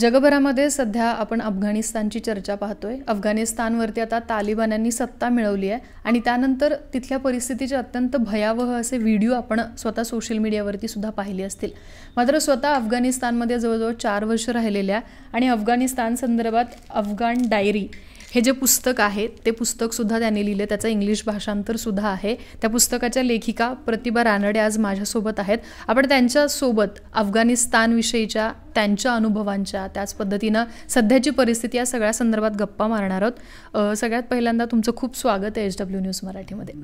जगभरामध्ये सध्या आपण अफगाणिस्तानची चर्चा पाहतोय अफगाणिस्तानवरती आता तालिबान्यांनी सत्ता मिळवली आहे आणि त्यानंतर तिथल्या परिस्थितीचे अत्यंत भयावह असे व्हिडिओ आपण स्वतः सोशल मीडियावरती सुद्धा पाहिले असतील मात्र स्वतः अफगाणिस्तानमध्ये जवळजवळ चार वर्ष राहिलेल्या आणि अफगाणिस्तान संदर्भात अफगाण डायरी हे जे पुस्तक आहे ते पुस्तकसुद्धा त्याने लिहिले त्याचं इंग्लिश भाषांतरसुद्धा आहे त्या पुस्तकाच्या लेखिका प्रतिभा रानडे आज माझ्यासोबत आहेत आपण त्यांच्यासोबत अफगाणिस्तानविषयीच्या त्यांच्या अनुभवांच्या त्याच पद्धतीनं सध्याची परिस्थिती या सगळ्या संदर्भात गप्पा मारणार आहोत सगळ्यात पहिल्यांदा तुमचं खूप स्वागत आहे एच डब्ल्यू न्यूज मराठीमध्ये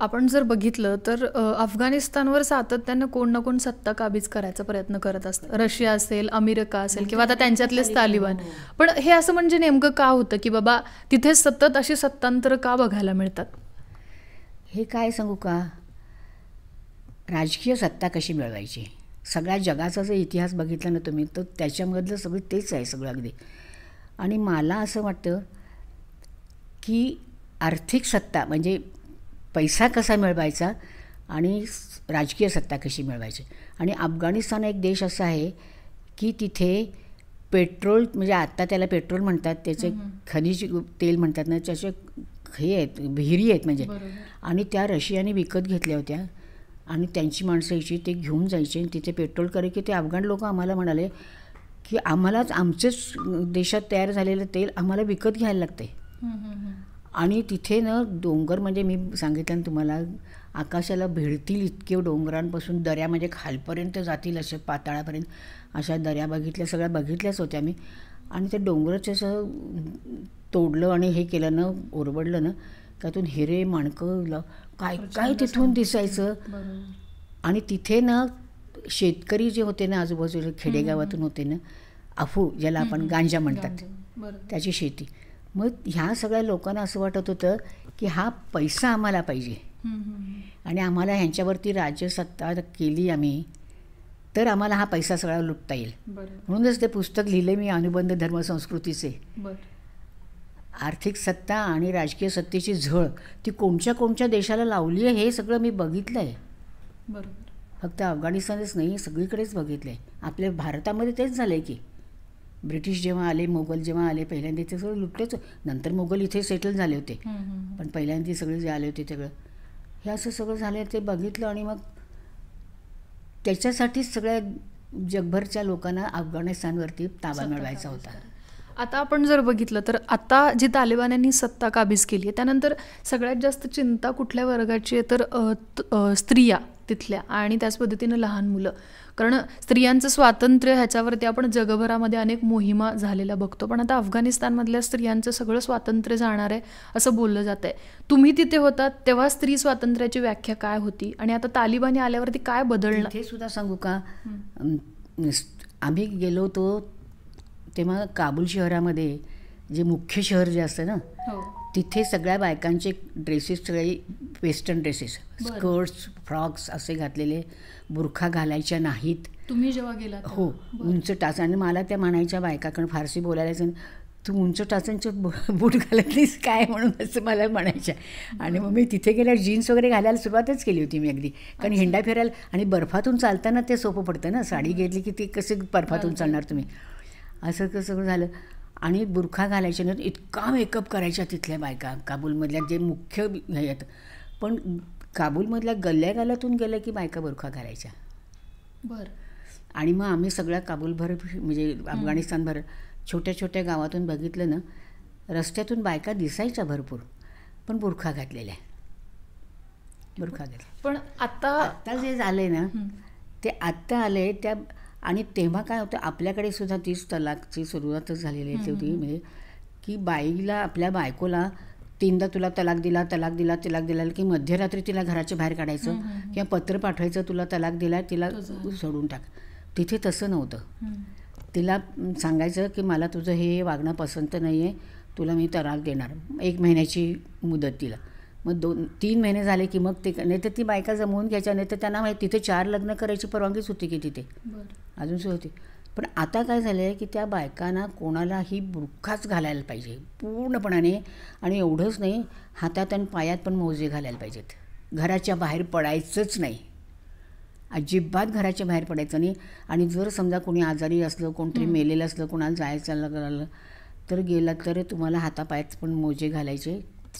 आपण जर बघितलं तर अफगाणिस्तानवर सातत्यानं कोण ना कोण सत्ता काबीज करायचा प्रयत्न करत असतं रशिया असेल अमेरिका असेल किंवा आता त्यांच्यातलेच तालिबान हो. पण हे असं म्हणजे नेमकं का होतं की बाबा तिथे सतत अशी सत्तांतर का बघायला मिळतात हे काय सांगू का राजकीय सत्ता कशी मिळवायची सगळ्या जगाचा जर इतिहास बघितला ना तुम्ही तर त्याच्यामधलं सगळं तेच आहे सगळं अगदी आणि मला असं वाटतं की आर्थिक सत्ता म्हणजे पैसा कसा मिळवायचा आणि राजकीय सत्ता कशी मिळवायची आणि अफगाणिस्तान एक देश असा आहे की तिथे पेट्रोल म्हणजे आत्ता त्याला पेट्रोल म्हणतात त्याचे खनिज तेल म्हणतात ना त्याचे हे आहेत विहिरी आहेत म्हणजे आणि त्या रशियाने विकत घेतल्या होत्या आणि त्यांची माणसं यायची ते घेऊन जायचे आणि तिथे पेट्रोल करे की ते अफगाण लोक आम्हाला म्हणाले की आम्हालाच आमचेच देशात तयार झालेलं तेल आम्हाला विकत घ्यायला लागते आणि तिथे ना डोंगर म्हणजे मी सांगितलं तुम्हाला आकाशाला भिडतील इतके डोंगरांपासून दऱ्या म्हणजे खालपर्यंत जातील असे पाताळापर्यंत अशा दऱ्या बघितल्या सगळ्या बघितल्याच होत्या मी आणि ते डोंगरचं असं तोडलं आणि हे केलं ना ओरबडलं ना त्यातून हिरे माणकं काय काय तिथून दिसायचं आणि तिथे ना शेतकरी जे होते ना आजूबाजूला खेडेगावातून होते ना अफू ज्याला आपण गांजा म्हणतात त्याची शेती मग ह्या सगळ्या लोकांना असं वाटत होतं की हा पैसा आम्हाला पाहिजे आणि आम्हाला ह्यांच्यावरती राज्यसत्ता केली आम्ही तर आम्हाला हा पैसा सगळा लुटता येईल म्हणूनच ते पुस्तक लिहिले मी अनुबंध धर्मसंस्कृतीचे आर्थिक सत्ता आणि राजकीय सत्तेची झळ ती कोणच्या कोणत्या देशाला लावली आहे हे सगळं मी बघितलं आहे फक्त अफगाणिस्तानच नाही सगळीकडेच बघितलं आहे आपल्या भारतामध्ये तेच झालं आहे की ब्रिटिश जेव्हा आले मोगल जेव्हा आले पहिल्यांदा ते सगळं लुटलंच नंतर मोगल इथे सेटल झाले होते पण पहिल्यांदा सगळे जे आले होते सगळं हे असं सगळं झालं ते बघितलं आणि मग त्याच्यासाठीच सगळ्या जगभरच्या लोकांना अफगाणिस्तानवरती ताबा मिळवायचा होता आता आपण जर बघितलं तर आता जी तालिबान्यांनी सत्ता काबीज केली आहे त्यानंतर सगळ्यात जास्त चिंता कुठल्या वर्गाची आहे तर स्त्रिया तिथल्या आणि त्याच पद्धतीनं लहान मुलं कारण स्त्रियांचं स्वातंत्र्य ह्याच्यावरती आपण जगभरामध्ये अनेक मोहिमा झालेल्या बघतो पण आता अफगाणिस्तानमधल्या स्त्रियांचं सगळं स्वातंत्र्य जाणार आहे असं बोललं जात आहे तुम्ही तिथे होता तेव्हा स्त्री स्वातंत्र्याची व्याख्या काय होती आणि आता तालिबानी आल्यावरती काय बदललं हे सुद्धा सांगू का आम्ही गेलो होतो तेव्हा काबूल शहरामध्ये जे मुख्य शहर जे असतं ना हो. तिथे सगळ्या बायकांचे ड्रेसेस सगळे वेस्टर्न ड्रेसेस स्कर्ट्स फ्रॉक्स असे घातलेले बुरखा घालायच्या नाहीत तुम्ही जेव्हा गेला हो उंच टाच आणि मला त्या म्हणायच्या बायकाकडून फारशी बोलायला तू उंच टाचांचे बूट घालत काय म्हणून असं मला म्हणायच्या आणि मग मी तिथे गेल्या जीन्स वगैरे घालायला सुरुवातच केली होती मी अगदी कारण हिंडा फिरायला आणि बर्फातून चालताना ते सोपं पडतं ना साडी घेतली की ती कसं बर्फातून चालणार तुम्ही असं कसं झालं आणि बुरखा घालायच्या नंतर इतका मेकअप करायच्या तिथल्या बायका काबूलमधल्या जे मुख्य आहेत पण काबूलमधल्या गल्ल्या गालातून गेलं की बायका बुरखा घालायच्या बरं आणि मग आम्ही सगळ्या काबूलभर म्हणजे अफगाणिस्तानभर छोट्या छोट्या गावातून बघितलं ना रस्त्यातून बायका दिसायच्या भरपूर पण बुरखा घातलेल्या बुरखा घातल्या पण आता आता जे झालं ना ते आत्ता आले त्या आणि तेव्हा काय होतं आपल्याकडे सुद्धा तीच तलाकची सुरुवातच झालेली तेवढी म्हणजे की बाईला आपल्या बायकोला तीनदा तुला तलाक दिला तलाक दिला तलाक दिला की मध्यरात्री तिला घराच्या बाहेर काढायचं किंवा पत्र पाठवायचं तुला तलाक दिला तिला सोडून टाक तिथे तसं नव्हतं तिला सांगायचं की मला तुझं हे वागणं पसंत नाही आहे तुला मी तलाक देणार एक महिन्याची मुदत तिला मग दोन तीन महिने झाले की मग ते नाही तर ती बायका जमवून घ्यायच्या नाही तर त्यांना माहिती तिथे चार लग्न करायची परवानगीच होती की तिथे अजून सुरू होती पण आता काय झालं आहे की त्या बायकांना कोणालाही बुरखाच घालायला पाहिजे पूर्णपणाने आणि एवढंच नाही हातात आणि पायात पण मोजे घालायला पाहिजेत घराच्या बाहेर पडायचंच नाही अजिबात घराच्या बाहेर पडायचं नाही आणि जर समजा कोणी आजारी असलं कोणतरी मेलेलं असलं कोणाला जायचं लागलं तर गेला तर तुम्हाला हातापायात पण मोजे घालायचे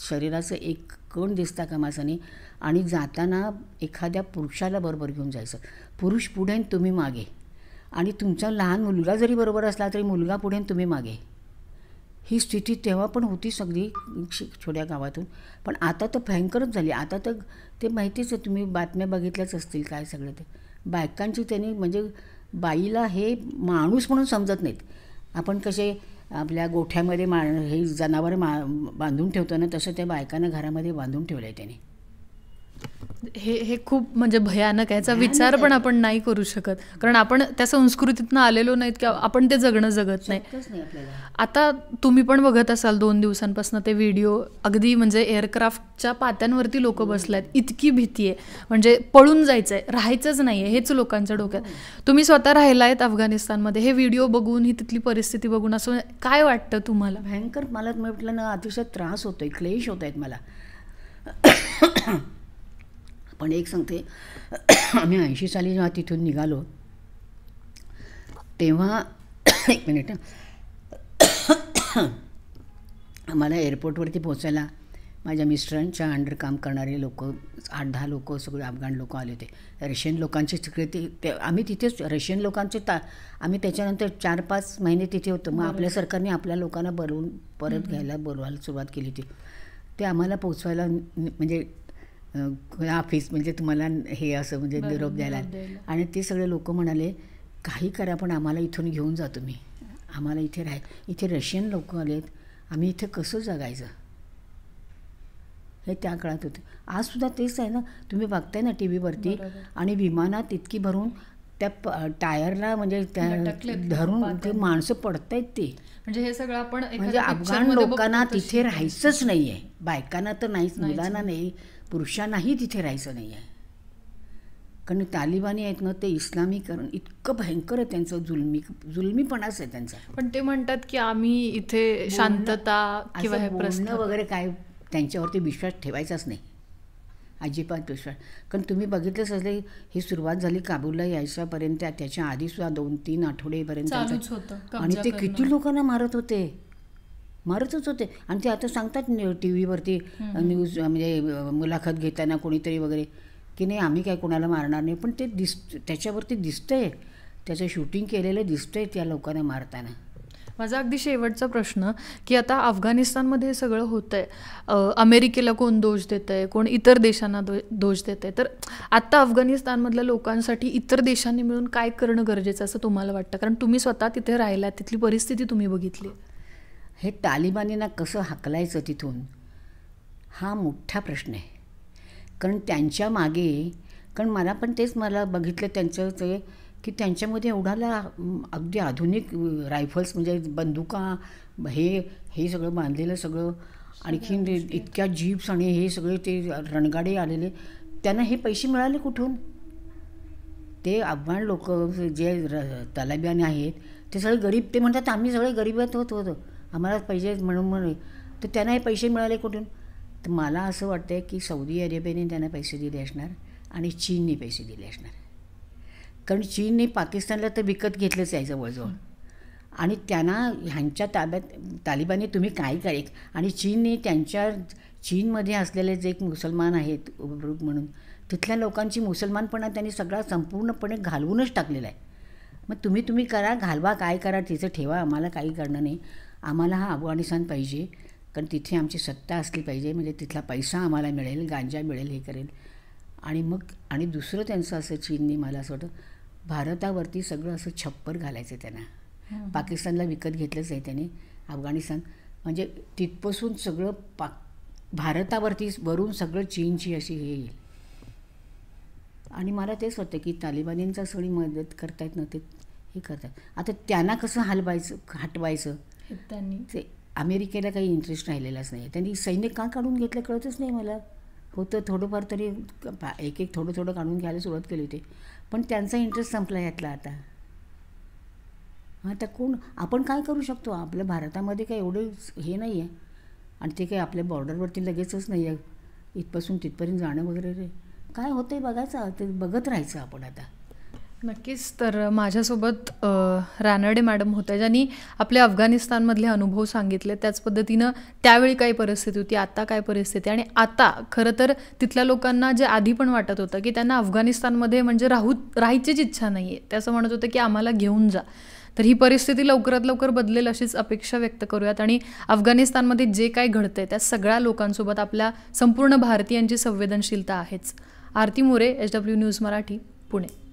शरीराचं एक कण दिसता कामासाने आणि जाताना एखाद्या पुरुषाला बरोबर घेऊन जायचं पुरुष पुढे तुम्ही मागे आणि तुमचा लहान मुलगा जरी बरोबर असला तरी मुलगा पुढे तुम्ही मागे ही स्थिती तेव्हा पण होती सगळी छोट्या गावातून पण आता तर भयंकरच झाली आता तर ते माहितीच आहे तुम्ही बातम्या बघितल्याच असतील काय सगळं ते बायकांची त्यांनी म्हणजे बाईला हे माणूस म्हणून समजत नाहीत आपण कसे आपल्या गोठ्यामध्ये मा हे जनावर मा बांधून ठेवतो ना तसं त्या बायकांना घरामध्ये बांधून ठेवलं आहे त्याने हे हे खूप म्हणजे भयानक याचा विचार पण आपण नाही करू शकत कारण आपण त्या संस्कृतीतनं आलेलो नाहीत की आपण ते जगणं जगत नाही आता तुम्ही पण बघत असाल दोन दिवसांपासून ते व्हिडिओ अगदी म्हणजे एअरक्राफ्टच्या पात्यांवरती लोक हो. बसलायत इतकी भीती आहे म्हणजे पळून जायचं आहे राहायचंच नाही आहे हेच लोकांच्या डोक्यात हो. तुम्ही स्वतः राहिला आहेत अफगाणिस्तानमध्ये हे व्हिडिओ बघून ही तिथली परिस्थिती बघून असं काय वाटतं तुम्हाला भयंकर मला म्हटलं ना अतिशय त्रास होतोय क्लेश होत आहेत मला पण एक सांगते आम्ही ऐंशी साली जेव्हा तिथून निघालो तेव्हा एक मिनिट आम्हाला एअरपोर्टवरती पोहोचायला माझ्या मिस्टरांच्या अंडर काम करणारे लोक आठ दहा लोक सगळे अफगाण लोक आले होते रशियन लोकांचे तिकडे ते आम्ही तिथेच रशियन लोकांचे ता आम्ही त्याच्यानंतर चार पाच महिने तिथे होतो मग आपल्या सरकारने आपल्या लोकांना बरवून परत घ्यायला बोलवायला सुरुवात केली होती ते आम्हाला पोचवायला म्हणजे ऑफिस म्हणजे तुम्हाला हे असं म्हणजे निरोप द्यायला आणि ते सगळे लोक म्हणाले काही करा पण आम्हाला इथून घेऊन जा तुम्ही आम्हाला इथे राह इथे रशियन लोक आलेत आम्ही इथे कसं जगायचं हे त्या काळात होते सुद्धा तेच आहे ना तुम्ही बघताय ना टी व्हीवरती आणि विमानात इतकी भरून त्या प टायरला म्हणजे त्या धरून ते माणसं पडतायत ते म्हणजे हे सगळं आपण म्हणजे अफगाण लोकांना तिथे राहायचंच नाही आहे बायकांना तर नाहीच मुलांना नाही पुरुषांनाही तिथे राहायचं नाही आहे कारण तालिबानी आहेत ना ते इस्लामीकरण इतकं भयंकर आहे त्यांचं जुलमी जुलमीपणाच आहे त्यांचा पण ते म्हणतात की आम्ही इथे शांतता किंवा प्रश्न वगैरे काय त्यांच्यावरती विश्वास ठेवायचाच नाही अजिबात विश्वास कारण तुम्ही बघितलंच असले ही सुरुवात झाली काबूलला यायच्यापर्यंत त्याच्या आधीसुद्धा दोन तीन आठवडेपर्यंत आणि ते किती लोकांना मारत होते मारतच होते आणि ते आता सांगतात टी व्हीवरती न्यूज म्हणजे मुलाखत घेताना कोणीतरी वगैरे की नाही आम्ही काय कोणाला मारणार नाही पण ते दिस त्याच्यावरती दिसतंय त्याचं शूटिंग केलेलं दिसतंय त्या लोकांना मारताना माझा अगदी शेवटचा प्रश्न की आता अफगाणिस्तानमध्ये हे सगळं होतं आहे अमेरिकेला कोण दोष देत आहे कोण इतर देशांना दो दोष देत आहे तर आत्ता अफगाणिस्तानमधल्या लोकांसाठी इतर देशांनी मिळून काय करणं गरजेचं असं तुम्हाला वाटतं कारण तुम्ही स्वतः तिथे राहिला तिथली परिस्थिती तुम्ही बघितली हे तालिबानींना कसं हाकलायचं तिथून हा मोठा प्रश्न आहे कारण त्यांच्या मागे कारण मला पण तेच मला बघितलं त्यांचं ते की त्यांच्यामध्ये एवढाला अगदी आधुनिक रायफल्स म्हणजे बंदुका हे हे सगळं बांधलेलं सगळं आणखीन इतक्या जीप्स आणि हे सगळे ते रणगाडे आलेले त्यांना हे पैसे मिळाले कुठून ते अफगाण लोक जे तलाब्याने आहेत ते सगळे गरीब ते म्हणतात आम्ही सगळे गरीबात होत होतो आम्हाला पाहिजे म्हणून म्हणून तर त्यांना हे पैसे मिळाले कुठून तर मला असं वाटतं आहे की सौदी अरेबियाने त्यांना पैसे दिले असणार आणि चीनने पैसे दिले असणार कारण चीनने पाकिस्तानला तर विकत घेतलंच आहे जवळजवळ आणि त्यांना ह्यांच्या ताब्यात तालिबानी तुम्ही काय काय आणि चीनने त्यांच्या चीनमध्ये असलेले जे एक मुसलमान आहेत उबरूप म्हणून तिथल्या लोकांची मुसलमानपणा त्यांनी सगळा संपूर्णपणे घालवूनच टाकलेला आहे मग तुम्ही तुम्ही करा घालवा काय करा तिचं ठेवा आम्हाला काही करणं नाही आम्हाला हा अफगाणिस्तान पाहिजे कारण तिथे आमची सत्ता असली पाहिजे म्हणजे तिथला पैसा आम्हाला मिळेल गांजा मिळेल हे करेल आणि मग आणि दुसरं त्यांचं असं चीनने मला असं वाटतं भारतावरती सगळं असं छप्पर घालायचं त्यांना पाकिस्तानला विकत घेतलंच आहे त्याने अफगाणिस्तान म्हणजे तिथपासून सगळं पाक भारतावरती वरून सगळं चीनची अशी हे येईल आणि मला तेच वाटतं की तालिबानींचा सगळी मदत करतायत ना ते हे करतात आता त्यांना कसं हलवायचं हटवायचं त्यांनी ते अमेरिकेला काही इंटरेस्ट राहिलेलाच नाही त्यांनी सैन्य का काढून घेतलं कळतच नाही मला होतं थोडंफार तरी एक एक थोडं थोडं काढून घ्यायला सुरुवात केली होती पण त्यांचा इंटरेस्ट संपला यातला आता आता कोण आपण काय करू शकतो आपल्या भारतामध्ये काही एवढं हे नाही आहे आणि ते काही आपल्या बॉर्डरवरती लगेचच नाही आहे इथपासून तिथपर्यंत जाणं वगैरे काय होतं आहे बघायचं ते बघत राहायचं आपण आता नक्कीच तर माझ्यासोबत रानडे मॅडम होत्या ज्यांनी आपले अफगाणिस्तानमधले अनुभव सांगितले त्याच पद्धतीनं त्यावेळी काय परिस्थिती होती आत्ता काय परिस्थिती आणि आता खरं तर तिथल्या लोकांना जे आधी पण वाटत होतं की त्यांना अफगाणिस्तानमध्ये म्हणजे राहू राहायचीच इच्छा नाही आहे त्याचं म्हणत होतं की आम्हाला घेऊन जा तर ही परिस्थिती लवकरात लवकर बदलेल अशीच अपेक्षा व्यक्त करूयात आणि अफगाणिस्तानमध्ये जे काय घडतंय त्या सगळ्या लोकांसोबत आपल्या संपूर्ण भारतीयांची संवेदनशीलता आहेच Aarti More H W news Marathi Pune